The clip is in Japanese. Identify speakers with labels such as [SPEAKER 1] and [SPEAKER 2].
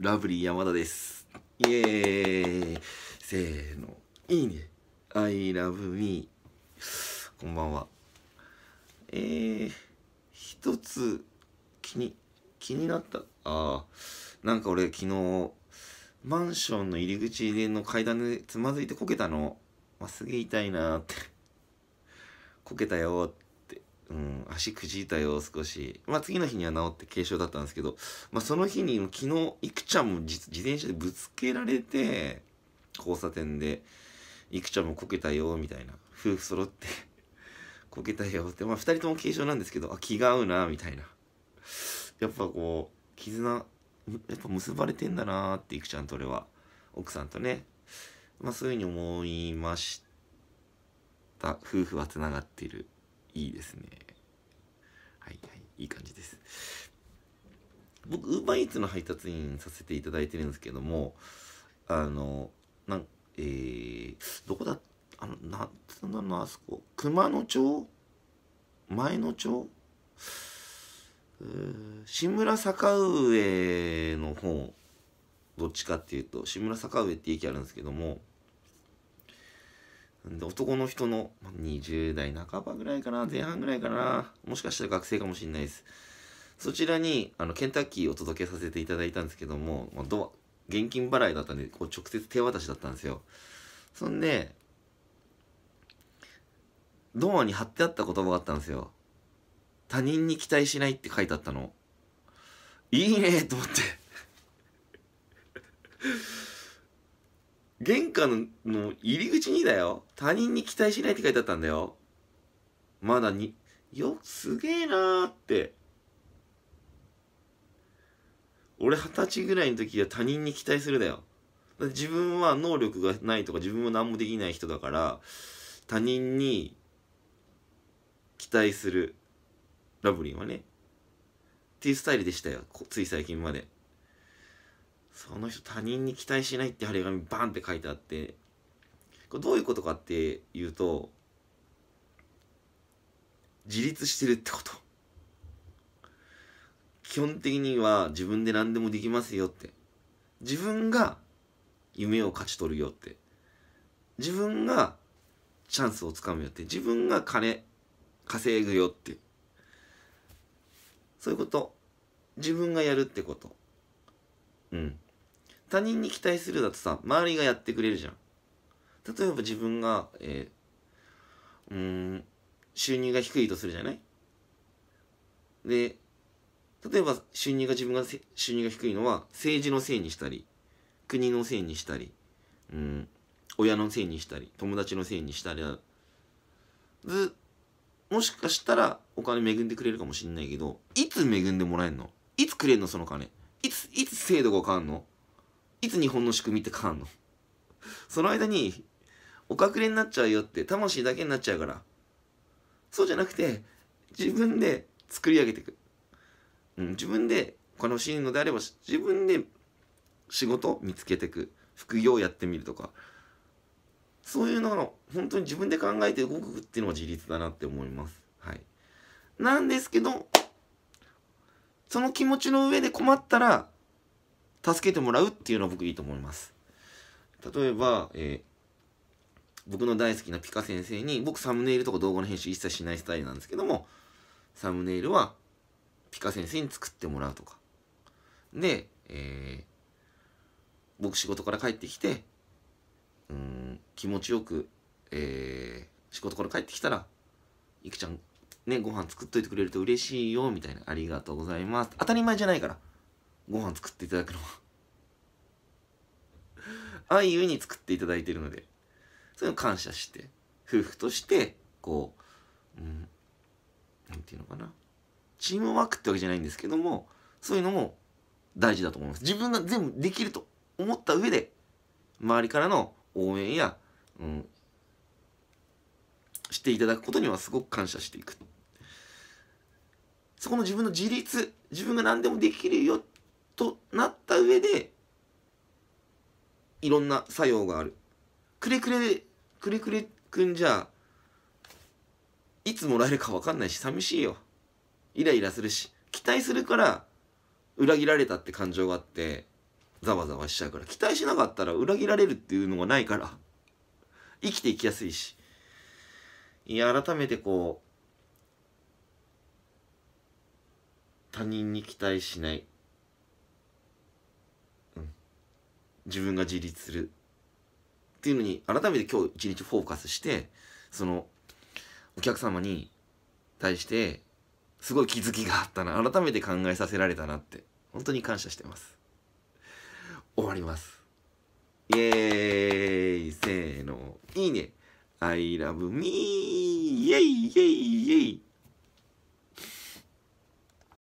[SPEAKER 1] ラブリー山田ですイエーイせーのいいね I love me こんばんはえー、一つ気に気になったああ、なんか俺昨日マンションの入り口の階段でつまずいてこけたの、まあ、すげえ痛いなーってこけたよーってうん、足くじいたよ、少し。まあ、次の日には治って軽傷だったんですけど、まあ、その日に、昨日、いくちゃんも自転車でぶつけられて、交差点で、いくちゃんもこけたよ、みたいな。夫婦揃ってこけたよって。まあ、人とも軽傷なんですけど、あ、気が合うな、みたいな。やっぱこう、絆、やっぱ結ばれてんだなーって、いくちゃんと俺は。奥さんとね。まあ、そういうふうに思いました。夫婦は繋がっている。いいですねはいはいいい感じです僕ウーバーイーツの配達員させていただいてるんですけどもあのなんえー、どこだあのななのあそこ熊野町前の町志村坂上の方どっちかっていうと志村坂上って駅あるんですけどもで男の人の20代半ばぐらいかな前半ぐらいかなもしかしたら学生かもしれないですそちらにあのケンタッキーを届けさせていただいたんですけども、まあ、ド現金払いだったんでこう直接手渡しだったんですよそんでドアに貼ってあった言葉があったんですよ他人に期待しないって書いてあったのいいねと思って玄関の入り口にだよ。他人に期待しないって書いてあったんだよ。まだに、よ、すげえなーって。俺二十歳ぐらいの時は他人に期待するだよ。だ自分は能力がないとか自分は何もできない人だから、他人に期待する。ラブリンはね。っていうスタイルでしたよ。つい最近まで。その人他人に期待しないって貼り紙バンって書いてあってこれどういうことかっていうと自立してるってこと基本的には自分で何でもできますよって自分が夢を勝ち取るよって自分がチャンスをつかむよって自分が金稼ぐよってそういうこと自分がやるってことうん他人に期待するだとさ周りがやってくれるじゃん例えば自分が、えー、うん収入が低いとするじゃないで例えば収入が自分が収入が低いのは政治のせいにしたり国のせいにしたり、うん、親のせいにしたり友達のせいにしたりずもしかしたらお金恵んでくれるかもしんないけどいつ恵んでもらえんのいつくれんのその金いついつ制度が変わんのいつ日本の仕組みって変わんの その間に、お隠れになっちゃうよって、魂だけになっちゃうから。そうじゃなくて、自分で作り上げていく。うん、自分で、このシーンのであれば、自分で仕事見つけていく。副業やってみるとか。そういうのの、本当に自分で考えて動くっていうのが自立だなって思います。はい。なんですけど、その気持ちの上で困ったら、助けてもらうっていうのは僕いいと思います。例えば、えー僕の大好きなピカ先生に、僕サムネイルとか動画の編集一切しないスタイルなんですけども、サムネイルはピカ先生に作ってもらうとか。で、えー、僕仕事から帰ってきて、うん、気持ちよく、えー、仕事から帰ってきたら、いくちゃん、ね、ご飯作っといてくれると嬉しいよ、みたいな、ありがとうございます。当たり前じゃないから。ご飯作っていただくのはああいうに作っていただいてるのでそういうの感謝して夫婦としてこう、うん、なんていうのかなチームワークってわけじゃないんですけどもそういうのも大事だと思います自分が全部できると思った上で周りからの応援や、うん、していただくことにはすごく感謝していくそこの自分の自立自分が何でもできるよってとなった上でいろんな作用があるくれくれくれくれくんじゃいつもらえるか分かんないし寂しいよイライラするし期待するから裏切られたって感情があってざわざわしちゃうから期待しなかったら裏切られるっていうのがないから生きていきやすいしいや改めてこう他人に期待しない自分が自立するっていうのに改めて今日一日フォーカスしてそのお客様に対してすごい気づきがあったな改めて考えさせられたなって本当に感謝してます終わりますイエーイせーのいいね I love me! イェイイェイイェイ